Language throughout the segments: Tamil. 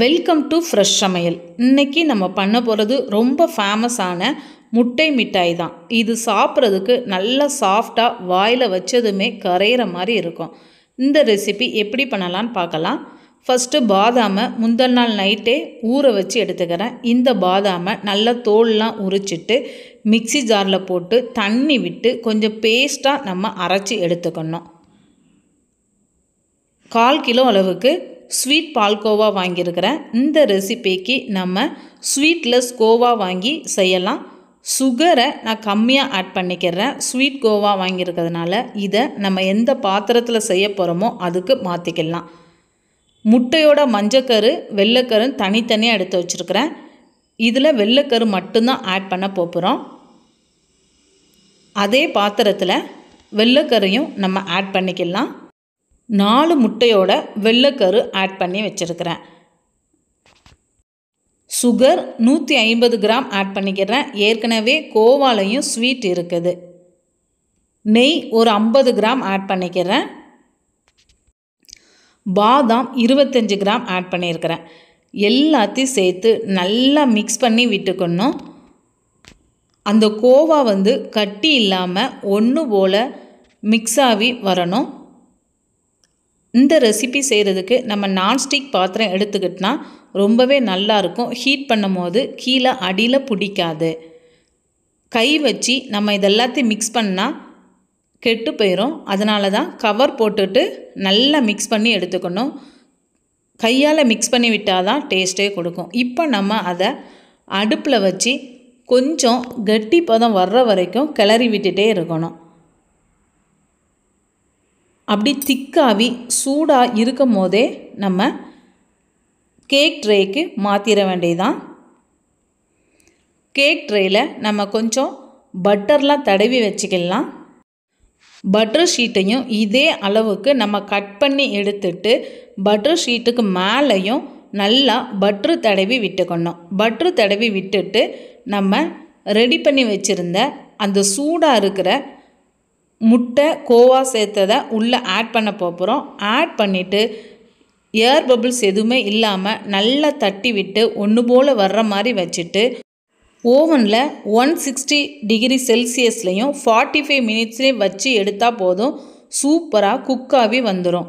வெல்கம் டு ஃப்ரெஷ் சமையல் இன்றைக்கி நம்ம பண்ண போகிறது ரொம்ப ஃபேமஸான முட்டை மிட்டாய் தான் இது சாப்பிட்றதுக்கு நல்லா சாஃப்டாக வாயில் வச்சதுமே கரையிற மாதிரி இருக்கும் இந்த ரெசிபி எப்படி பண்ணலான்னு பார்க்கலாம் ஃபஸ்ட்டு பாதாமை முந்தல் நாள் நைட்டே ஊற வச்சு எடுத்துக்கிறேன் இந்த பாதாமை நல்லா தோல்லாம் உரிச்சிட்டு மிக்சி ஜாரில் போட்டு தண்ணி விட்டு கொஞ்சம் பேஸ்ட்டாக நம்ம அரைச்சி எடுத்துக்கணும் கால் கிலோ அளவுக்கு ஸ்வீட் பால்கோவா வாங்கியிருக்கிறேன் இந்த ரெசிபிக்கு நம்ம ஸ்வீட்லெஸ் கோவா வாங்கி செய்யலாம் சுகரை நான் கம்மியாக ஆட் பண்ணிக்கிறேன் ஸ்வீட் கோவா வாங்கியிருக்கிறதுனால இதை நம்ம எந்த பாத்திரத்தில் செய்ய போகிறோமோ அதுக்கு மாற்றிக்கலாம் முட்டையோட மஞ்சக்கரு வெள்ளைக்கரு தனித்தனியாக எடுத்து வச்சுருக்கிறேன் இதில் வெள்ளைக்கரு மட்டும்தான் ஆட் பண்ண போகிறோம் அதே பாத்திரத்தில் வெள்ளைக்கரையும் நம்ம ஆட் பண்ணிக்கலாம் நாலு முட்டையோட வெள்ளைக்கரு ஆட் பண்ணி வச்சுருக்கிறேன் சுகர் நூற்றி ஐம்பது கிராம் ஆட் பண்ணிக்கிறேன் ஏற்கனவே கோவாலையும் ஸ்வீட் இருக்குது நெய் ஒரு ஐம்பது கிராம் ஆட் பண்ணிக்கிறேன் பாதாம் இருபத்தஞ்சி கிராம் ஆட் பண்ணியிருக்கிறேன் எல்லாத்தையும் சேர்த்து நல்லா மிக்ஸ் பண்ணி விட்டுக்கணும் அந்த கோவா வந்து கட்டி இல்லாமல் ஒன்று போல் மிக்ஸ் ஆகி வரணும் இந்த ரெசிபி செய்கிறதுக்கு நம்ம நான்ஸ்டிக் பாத்திரம் எடுத்துக்கிட்டால் ரொம்பவே நல்லாயிருக்கும் ஹீட் பண்ணும் போது கீழே அடியில் பிடிக்காது கை வச்சு நம்ம இதெல்லாத்தையும் மிக்ஸ் பண்ணால் கெட்டு போயிடும் அதனால தான் கவர் போட்டுட்டு நல்லா மிக்ஸ் பண்ணி எடுத்துக்கணும் கையால் மிக்ஸ் பண்ணி விட்டால் தான் டேஸ்ட்டே கொடுக்கும் இப்போ நம்ம அதை அடுப்பில் வச்சு கொஞ்சம் கெட்டி பதம் வர்ற வரைக்கும் கிளறி விட்டுட்டே இருக்கணும் அப்படி திக்காவி சூடாக இருக்கும் போதே நம்ம கேக் ட்ரேக்கு மாற்றிட வேண்டியதான் கேக் ட்ரேயில் நம்ம கொஞ்சம் பட்டர்லாம் தடவி வச்சுக்கலாம் பட்டர் ஷீட்டையும் இதே அளவுக்கு நம்ம கட் பண்ணி எடுத்துட்டு பட்டர் ஷீட்டுக்கு மேலேயும் நல்லா பட்ரு தடவி விட்டுக்கணும் பட்ரு தடவி விட்டுட்டு நம்ம ரெடி பண்ணி வச்சுருந்த அந்த சூடாக இருக்கிற முட்டை கோவா சேர்த்ததை உள்ளே ஆட் பண்ண போகிறோம் ஆட் பண்ணிவிட்டு ஏர் பபிள்ஸ் எதுவுமே இல்லாமல் நல்லா தட்டி விட்டு ஒன்று போல் வர்ற மாதிரி வச்சுட்டு ஓவனில் ஒன் சிக்ஸ்டி டிகிரி செல்சியஸ்லேயும் ஃபார்ட்டி ஃபைவ் மினிட்ஸ்லேயும் வச்சு எடுத்தால் போதும் சூப்பராக குக்காகி வந்துடும்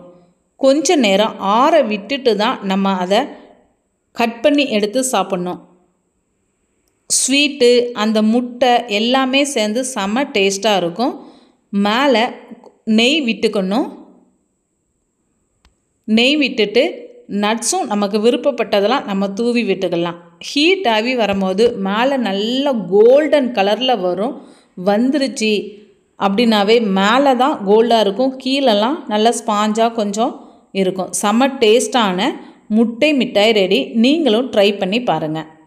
கொஞ்ச நேரம் ஆற விட்டுட்டு தான் நம்ம அதை கட் பண்ணி எடுத்து சாப்பிட்ணும் ஸ்வீட்டு அந்த முட்டை எல்லாமே சேர்ந்து செம்ம டேஸ்ட்டாக இருக்கும் மேலே நெய் விட்டுக்கணும் நெய் விட்டுட்டு நட்ஸும் நமக்கு விருப்பப்பட்டதெல்லாம் நம்ம தூவி விட்டுக்கலாம் ஹீட் ஆகி வரும்போது மேலே நல்ல கோல்டன் கலரில் வரும் வந்துருச்சு அப்படின்னாவே மேலே தான் கோல்டாக இருக்கும் கீழெல்லாம் நல்லா ஸ்பாஞ்சாக கொஞ்சம் இருக்கும் செம்ம டேஸ்டான முட்டை மிட்டாய் ரெடி நீங்களும் ட்ரை பண்ணி பாருங்கள்